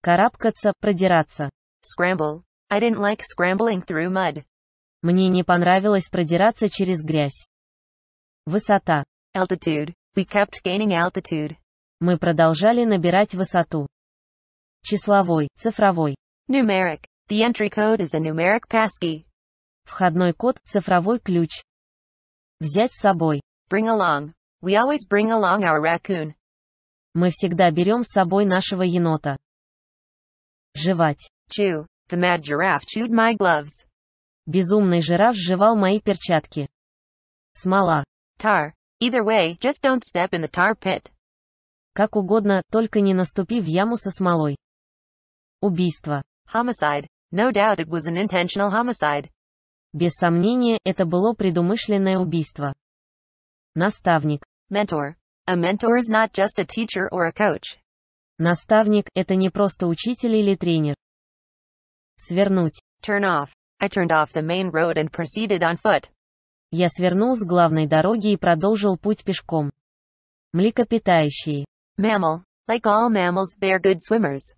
Карабкаться, продираться. Scramble. I didn't like scrambling through mud. Мне не понравилось продираться через грязь. Высота. Altitude. We kept gaining altitude. Мы продолжали набирать высоту. Числовой, цифровой. Numeric. The entry code is a numeric passkey. Входной код, цифровой ключ. Взять с собой. Bring along. We always bring along our raccoon. Мы всегда берем с собой нашего енота. Жевать. Chew. The mad giraffe chewed my gloves. Безумный жираф жевал мои перчатки. Смола. Tar. Either way, just don't step in the tar pit. Как угодно, только не наступи в яму со смолой. Убийство. Homicide. No doubt it was an intentional homicide. Без сомнения, это было предумышленное убийство. Наставник. Mentor. A mentor is not just a teacher or a coach. Наставник – это не просто учитель или тренер. Свернуть. Turn off. I turned off the main road and proceeded on foot. Я свернул с главной дороги и продолжил путь пешком. Млекопитающие. Mammal. Like all mammals, they're good swimmers.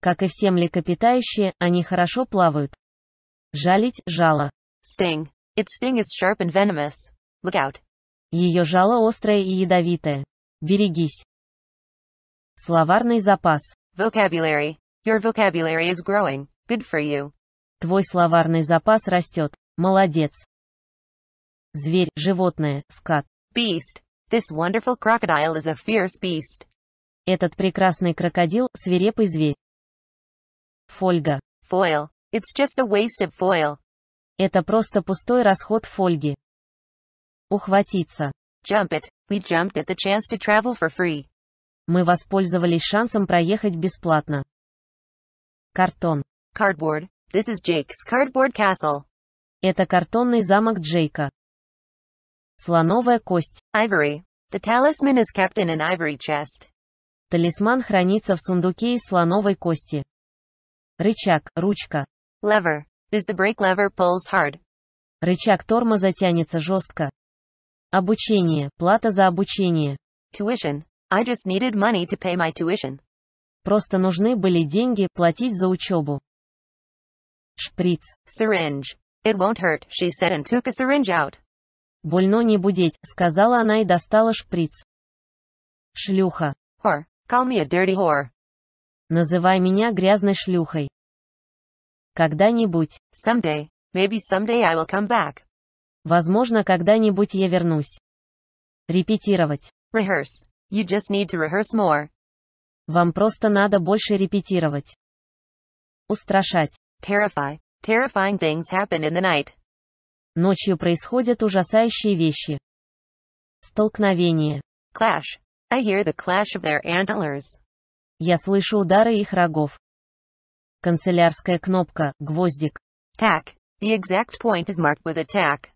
Как и все млекопитающие, они хорошо плавают. Жалить – жало. Sting. Its sting is sharp and venomous. Look out. Ее жало острое и ядовитое. Берегись. Словарный запас. Vocabulary. Your vocabulary is growing. Good for you. Твой словарный запас растет. Молодец. Зверь, животное, скат. Beast. This wonderful crocodile is a fierce beast. Этот прекрасный крокодил – свирепый зверь. Фольга. Foil. It's just a waste of foil. Это просто пустой расход фольги. Ухватиться. Jump it. We jumped at the chance to travel for free. Мы воспользовались шансом проехать бесплатно. Картон. Cardboard. This is Jake's cardboard castle. Это картонный замок Джейка. Слоновая кость. Ivory. The talisman is kept in an ivory chest. Талисман хранится в сундуке из слоновой кости. Рычаг, ручка. Lever. Is the brake lever pulls hard. Рычаг тормоза тянется жестко. Обучение, плата за обучение. Tuition. I just needed money to pay my tuition. Просто нужны были деньги платить за учебу. Шприц. Syringe. It won't hurt, she said and took a syringe out. Больно не будить, сказала она и достала шприц. Шлюха. Whore. Call me a dirty whore. Называй меня грязной шлюхой. Когда-нибудь. Someday. Maybe someday I will come back. Возможно, когда-нибудь я вернусь. Репетировать. Rehearse. You just need to rehearse more. Вам просто надо больше репетировать. Устрашать. Terrify. Terrifying things happen in the night. Ночью происходят ужасающие вещи. Столкновение. Clash. I hear the clash of their antlers. Я слышу удары их рогов. Канцелярская кнопка, гвоздик. Tack. The exact point is marked with a tack.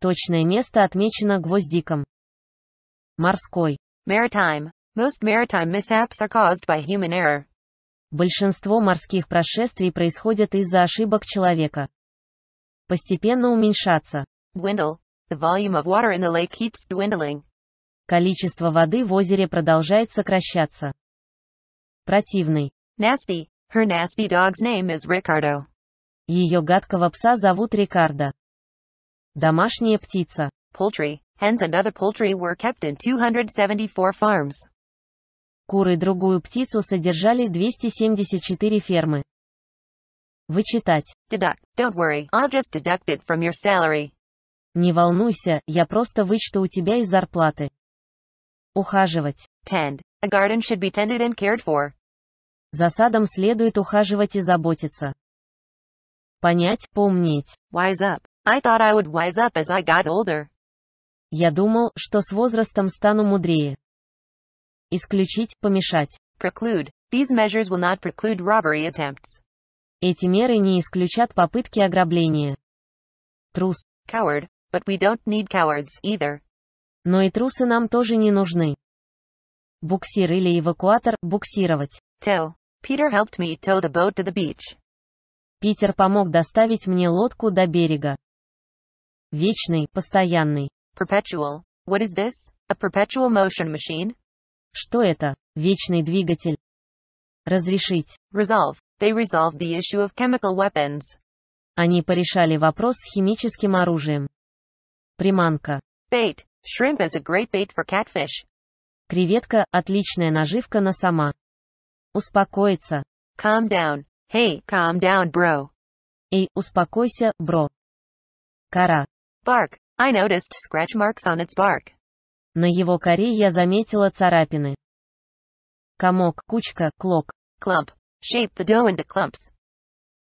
Точное место отмечено гвоздиком. Морской. Maritime. Most maritime mishaps are caused by human error. Большинство морских происшествий происходят из-за ошибок человека. Постепенно уменьшаться. Dwindle. The volume of water in the lake keeps dwindling. Количество воды в озере продолжает сокращаться. Противный. Nasty. Her nasty dog's name is Ricardo. Ее гадкого пса зовут Рикардо. Домашняя птица. Poultry. Hens and other poultry were kept in 274 farms. Куры и другую птицу содержали 274 фермы. Вычитать. Deduct. Don't worry, I'll just deduct it from your salary. Не волнуйся, я просто вычту у тебя из зарплаты. Ухаживать. Tend. A garden should be tended and cared for. За садом следует ухаживать и заботиться. Понять, помнить. Wise up. I thought I would wise up as I got older. Я думал, что с возрастом стану мудрее. Исключить, помешать. Preclude. These measures will not preclude robbery attempts. Эти меры не исключат попытки ограбления. Трус. Coward. But we don't need cowards either. Но и трусы нам тоже не нужны. Буксир или эвакуатор, буксировать. Tow. Peter helped me tow the boat to the beach. Питер помог доставить мне лодку до берега. Вечный, постоянный. Perpetual. What is this? A perpetual motion machine? Что это? Вечный двигатель. Разрешить. Resolve. They resolved the issue of chemical weapons. Они порешали вопрос с химическим оружием. Приманка. Bait. Shrimp is a great bait for catfish. Креветка – отличная наживка на сама. Успокоиться. Calm down. Hey, calm down, bro. Эй, успокойся, бро. Кора. Bark. I noticed scratch marks on its bark. На его коре я заметила царапины. Комок, кучка, клок. Clump. Shape the dough into clumps.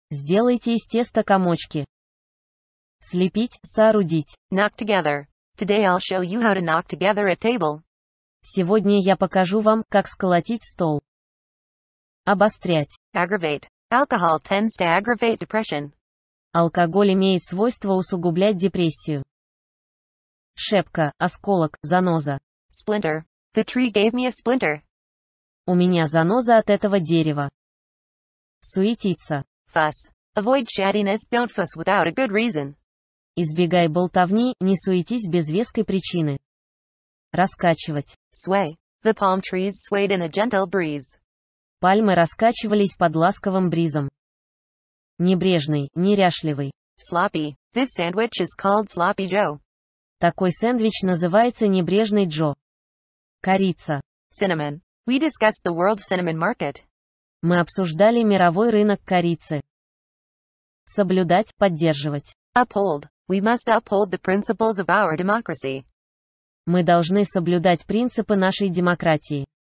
Сделайте из теста комочки. Слепить, соорудить. Knock together. Today I'll show you how to knock together a table. Сегодня я покажу вам, как сколотить стол. Обострять. Aggravate. Alcohol tends to aggravate depression. Алкоголь имеет свойство усугублять депрессию. Шепка, осколок, заноза. Splinter. The tree gave me a splinter. У меня заноза от этого дерева. Суетиться. Fuss. Avoid chattiness, don't fuss without a good reason. Избегай болтовни, не суетись без веской причины. Раскачивать. Sway. The palm trees swayed in a gentle breeze. Пальмы раскачивались под ласковым бризом. Небрежный, неряшливый. Sloppy. This sandwich is called Sloppy Joe. Такой сэндвич называется небрежный Джо. Корица. Cinnamon. We discussed the world cinnamon market. Мы обсуждали мировой рынок корицы. Соблюдать, поддерживать. Uphold. We must uphold the principles of our democracy. Мы должны соблюдать принципы нашей демократии.